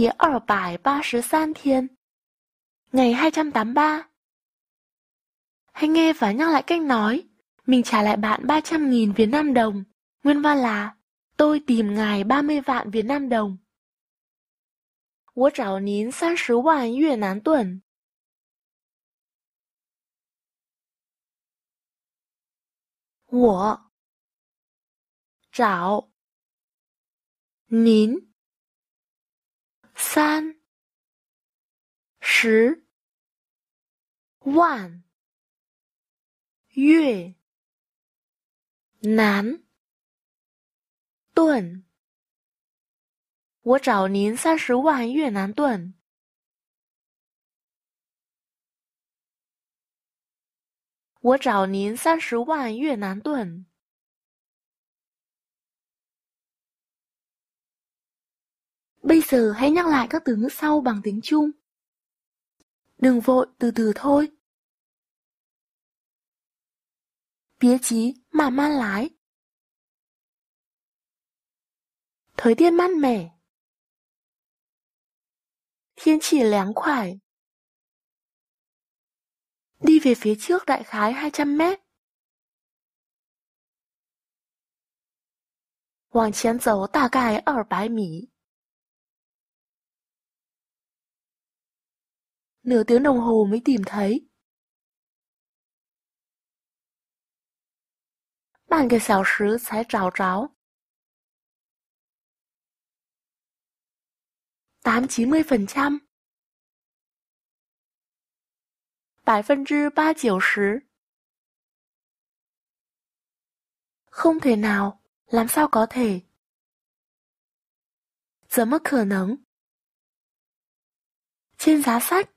第二百八十三 thiên Ngày 283 Hãy nghe và nhắc lại cách nói Mình trả lại bạn ba trăm nghìn Việt Nam đồng Nguyên văn là Tôi tìm ngài ba mươi vạn Việt Nam đồng 我找您三十万越南盾。我找您三十万越南盾，我找您三十万越南盾。我找您三十万越南盾。Bây giờ hãy nhắc lại các từ ngữ sau bằng tiếng Trung. Đừng vội, từ từ thôi. Bía chí, mà man lái. Thời tiết mát mẻ. Thiên chỉ láng khoải. Đi về phía trước đại khái 200 mét. Hoàng chén dấu tà cài ở bãi mỉ. nửa tiếng đồng hồ mới tìm thấy. Bàn cái tráo. Tám chín mươi phần trăm. Bài phân chứ ba chiều sứ. Không thể nào, làm sao có thể? Giờ mất khả năng. Trên giá sách.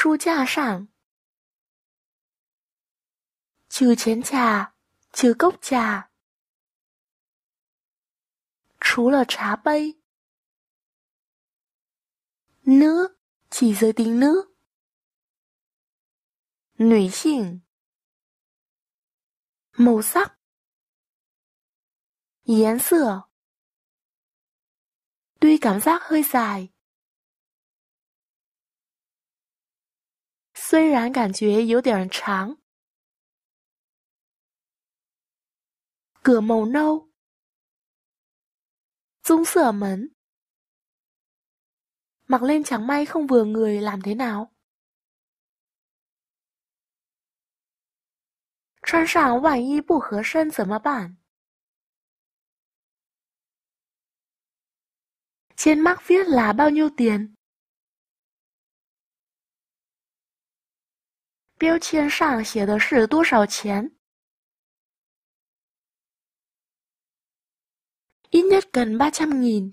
书架上，酒钱架，酒勾架。除了茶杯，呢？指色定呢？女性，某色，颜色，对，感觉 h ơ 虽然感觉有点长 cửa màu nâu Dung sở mấn Mặc lên chẳng may không vừa người làm thế nào Trên mắc viết là bao nhiêu tiền 标签上写的是多少钱 Ít nhất gần ba trăm nghìn.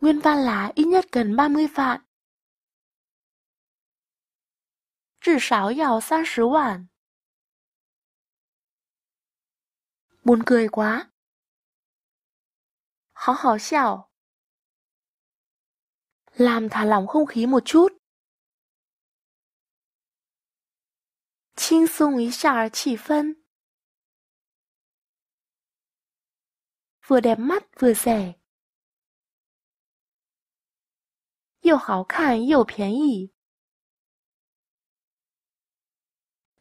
Nguyên văn là ít nhất cần 30 vạn. 至少要30 vạn. Buồn cười quá. 好好笑. Làm thả lỏng không khí một chút. 轻松一下气氛。Vừa đẹp mắt vừa rẻ，又好看又便宜。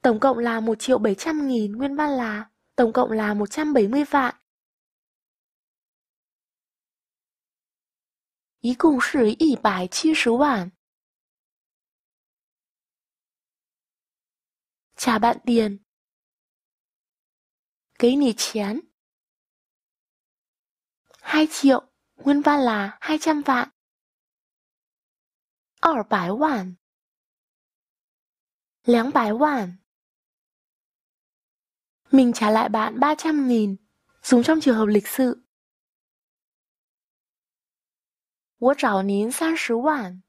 Tổng cộng là một triệu bảy trăm nghìn nguyên văn là tổng cộng là một trăm bảy mươi vạn. 一共是一百七十万。Trả bạn tiền Cái nì chén hai triệu Nguyên văn là hai trăm vạn Ở bái hoàn Lén Mình trả lại bạn ba trăm nghìn Dùng trong trường hợp lịch sự 我找您三十万。